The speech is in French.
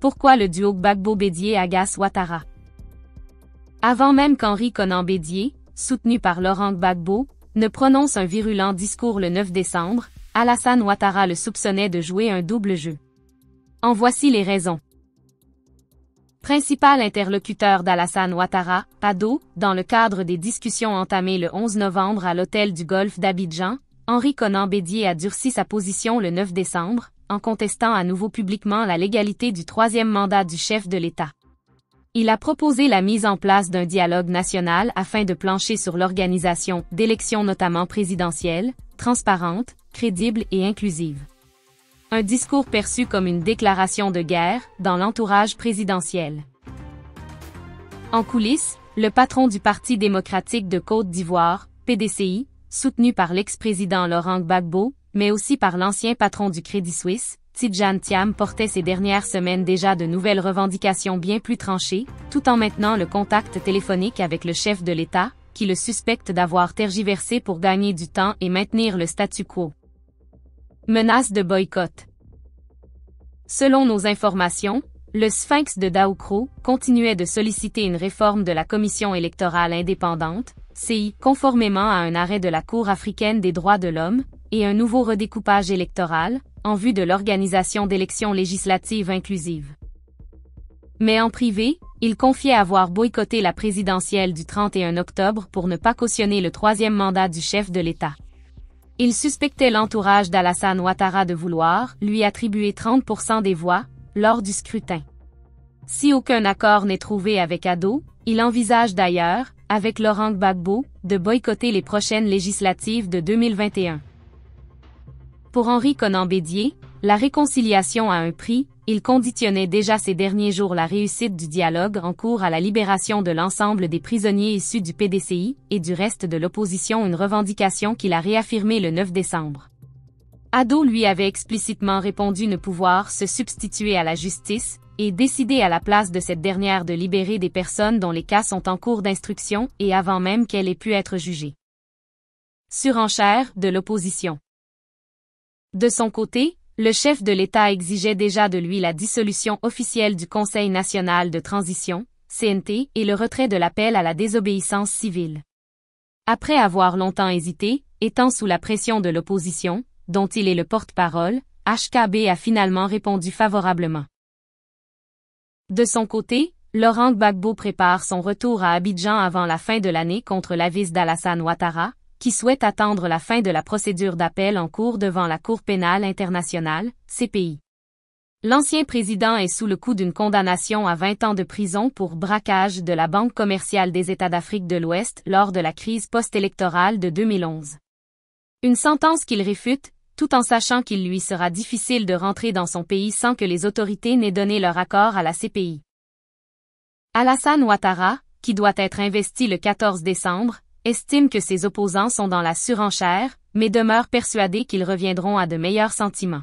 Pourquoi le duo gbagbo bédier agace Ouattara Avant même qu'Henri Conan Bédier, soutenu par Laurent Gbagbo, ne prononce un virulent discours le 9 décembre, Alassane Ouattara le soupçonnait de jouer un double jeu. En voici les raisons. Principal interlocuteur d'Alassane Ouattara, Pado, dans le cadre des discussions entamées le 11 novembre à l'hôtel du Golfe d'Abidjan, Henri Conan Bédier a durci sa position le 9 décembre, en contestant à nouveau publiquement la légalité du troisième mandat du chef de l'État. Il a proposé la mise en place d'un dialogue national afin de plancher sur l'organisation d'élections notamment présidentielles, transparentes, crédibles et inclusives. Un discours perçu comme une déclaration de guerre dans l'entourage présidentiel. En coulisses, le patron du Parti démocratique de Côte d'Ivoire, PDCI, soutenu par l'ex-président Laurent Gbagbo, mais aussi par l'ancien patron du Crédit Suisse, Tidjane Tiam, portait ces dernières semaines déjà de nouvelles revendications bien plus tranchées, tout en maintenant le contact téléphonique avec le chef de l'État, qui le suspecte d'avoir tergiversé pour gagner du temps et maintenir le statu quo. Menace de boycott. Selon nos informations, le sphinx de Daoukro continuait de solliciter une réforme de la Commission électorale indépendante, CI, conformément à un arrêt de la Cour africaine des droits de l'homme, et un nouveau redécoupage électoral, en vue de l'organisation d'élections législatives inclusives. Mais en privé, il confiait avoir boycotté la présidentielle du 31 octobre pour ne pas cautionner le troisième mandat du chef de l'État. Il suspectait l'entourage d'Alassane Ouattara de vouloir lui attribuer 30% des voix lors du scrutin. Si aucun accord n'est trouvé avec Ado, il envisage d'ailleurs, avec Laurent Gbagbo, de boycotter les prochaines législatives de 2021. Pour Henri Conan Bédier, la réconciliation a un prix, il conditionnait déjà ces derniers jours la réussite du dialogue en cours à la libération de l'ensemble des prisonniers issus du PDCI et du reste de l'opposition, une revendication qu'il a réaffirmée le 9 décembre. Ado lui avait explicitement répondu ne pouvoir se substituer à la justice et décider à la place de cette dernière de libérer des personnes dont les cas sont en cours d'instruction et avant même qu'elle ait pu être jugée. Surenchère de l'opposition. De son côté, le chef de l'État exigeait déjà de lui la dissolution officielle du Conseil national de transition, CNT, et le retrait de l'appel à la désobéissance civile. Après avoir longtemps hésité, étant sous la pression de l'opposition, dont il est le porte-parole, HKB a finalement répondu favorablement. De son côté, Laurent Gbagbo prépare son retour à Abidjan avant la fin de l'année contre l'avis d'Alassane Ouattara, qui souhaite attendre la fin de la procédure d'appel en cours devant la Cour pénale internationale, CPI. L'ancien président est sous le coup d'une condamnation à 20 ans de prison pour braquage de la Banque commerciale des États d'Afrique de l'Ouest lors de la crise post-électorale de 2011. Une sentence qu'il réfute, tout en sachant qu'il lui sera difficile de rentrer dans son pays sans que les autorités n'aient donné leur accord à la CPI. Alassane Ouattara, qui doit être investi le 14 décembre, estime que ses opposants sont dans la surenchère, mais demeure persuadé qu'ils reviendront à de meilleurs sentiments.